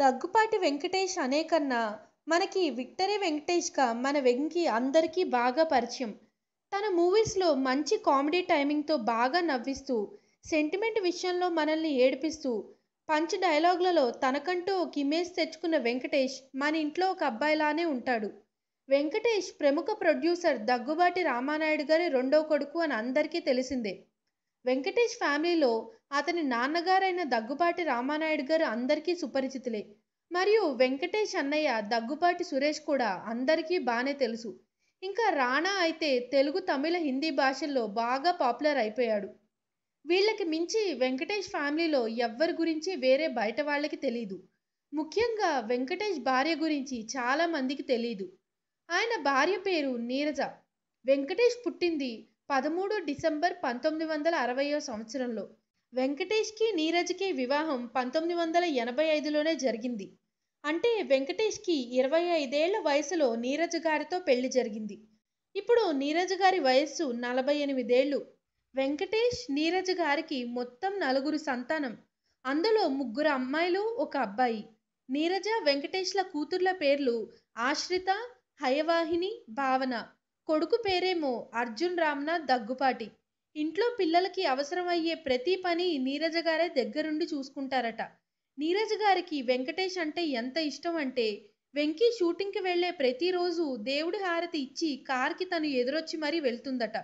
దగ్గుపాటి వెంకటేష్ అనే కన్నా మనకి విక్టరీ వెంకటేష్గా మన వెంకి అందరికీ బాగా పరిచయం తన మూవీస్లో మంచి కామెడీ టైమింగ్తో బాగా నవ్విస్తూ సెంటిమెంట్ విషయంలో మనల్ని ఏడిపిస్తూ పంచ్ డైలాగులలో తనకంటూ ఒక ఇమేజ్ తెచ్చుకున్న వెంకటేష్ మన ఇంట్లో ఒక అబ్బాయిలానే ఉంటాడు వెంకటేష్ ప్రముఖ ప్రొడ్యూసర్ దగ్గుబాటి రామానాయుడు గారి రెండో కొడుకు అని అందరికీ తెలిసిందే వెంకటేష్ ఫ్యామిలీలో అతని నాన్నగారైన దగ్గుపాటి రామానాయుడు గారు అందరికీ సుపరిచితులే మరియు వెంకటేష్ అన్నయ్య దగ్గుపాటి సురేష్ కూడా అందరికీ బాగానే తెలుసు ఇంకా రాణా అయితే తెలుగు తమిళ హిందీ భాషల్లో బాగా పాపులర్ అయిపోయాడు వీళ్ళకి మించి వెంకటేష్ ఫ్యామిలీలో ఎవ్వరి గురించి వేరే బయట వాళ్ళకి తెలియదు ముఖ్యంగా వెంకటేష్ భార్య గురించి చాలా మందికి తెలియదు ఆయన భార్య పేరు నీరజ వెంకటేష్ పుట్టింది పదమూడు డిసెంబర్ పంతొమ్మిది వందల అరవయో సంవత్సరంలో వెంకటేష్కి నీరజ్కి వివాహం పంతొమ్మిది వందల ఎనభై ఐదులోనే జరిగింది అంటే వెంకటేష్కి ఇరవై ఐదేళ్ల వయసులో నీరజ్ గారితో పెళ్లి జరిగింది ఇప్పుడు నీరజ్ గారి వయస్సు నలభై ఎనిమిదేళ్ళు వెంకటేష్ నీరజ్ గారికి మొత్తం నలుగురు సంతానం అందులో ముగ్గురు అమ్మాయిలు ఒక అబ్బాయి నీరజ వెంకటేష్ల కూతుర్ల పేర్లు ఆశ్రిత హయవాహిని భావన కొడుకు పేరేమో అర్జున్ రామ్నాథ్ దగ్గుపాటి ఇంట్లో పిల్లలకి అవసరమయ్యే ప్రతి పని నీరజ గారే దగ్గరుండి చూసుకుంటారట నీరజ్ గారికి వెంకటేష్ అంటే ఎంత ఇష్టం అంటే వెంకీ షూటింగ్కి వెళ్లే ప్రతిరోజు దేవుడి హారతి ఇచ్చి కార్కి తను ఎదురొచ్చి మరీ వెళ్తుందట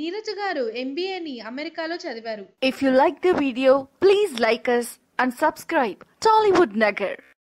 నీరజ్ గారు ఎంబీఏని అమెరికాలో చదివారు if you like the video please like us and subscribe Tollywood Nagar